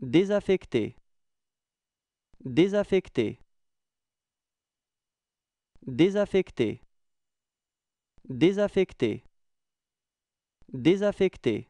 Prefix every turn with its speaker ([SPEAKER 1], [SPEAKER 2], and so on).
[SPEAKER 1] Désaffecté. Désaffecté. Désaffecté. Désaffecté. Désaffecté.